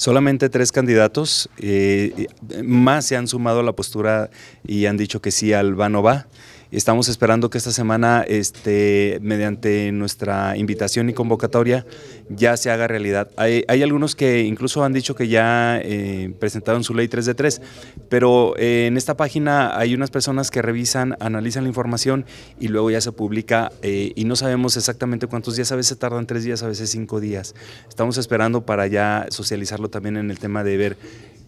Solamente tres candidatos eh, eh, más se han sumado a la postura y han dicho que sí, no va. Estamos esperando que esta semana, este, mediante nuestra invitación y convocatoria, ya se haga realidad. Hay, algunos que incluso han dicho que ya eh, presentaron su ley 3 de 3, pero eh, en esta página hay unas personas que revisan, analizan la información y luego ya se publica eh, y no sabemos exactamente cuántos días, a veces tardan tres días, a veces cinco días. Estamos esperando para ya socializarlo también en el tema de ver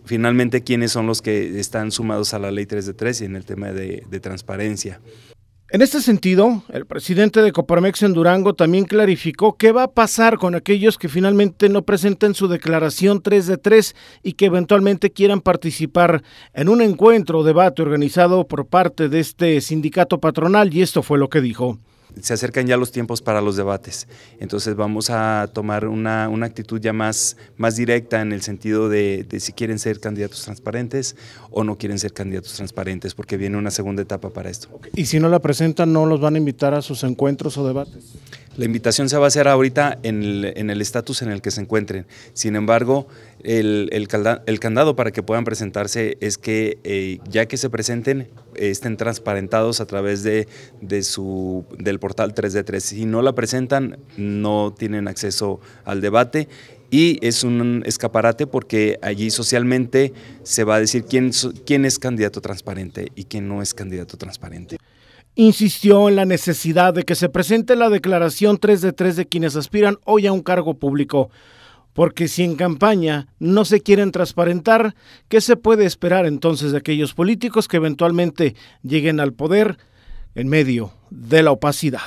finalmente quiénes son los que están sumados a la ley 3 de 3 y en el tema de, de transparencia. En este sentido, el presidente de Coparmex en Durango también clarificó qué va a pasar con aquellos que finalmente no presenten su declaración 3 de 3 y que eventualmente quieran participar en un encuentro o debate organizado por parte de este sindicato patronal y esto fue lo que dijo se acercan ya los tiempos para los debates. Entonces vamos a tomar una, actitud ya más, más directa en el sentido de, de, si quieren ser candidatos transparentes o no quieren ser candidatos transparentes, porque viene una segunda etapa para esto. ¿Y si no la presentan, no los van a invitar a sus encuentros o debates? La invitación se va a hacer ahorita en el estatus en, el que se encuentren. Sin embargo, el, candado para que puedan presentarse es que eh, ya que se presenten, eh, estén transparentados a través de, su, del portal 3D3. Si no la presentan, no tienen acceso al debate y es un escaparate porque allí socialmente se va a decir quién, quién es candidato transparente y quién no es candidato transparente insistió en la necesidad de que se presente la declaración 3 de 3 de quienes aspiran hoy a un cargo público, porque si en campaña no se quieren transparentar, ¿qué se puede esperar entonces de aquellos políticos que eventualmente lleguen al poder en medio de la opacidad?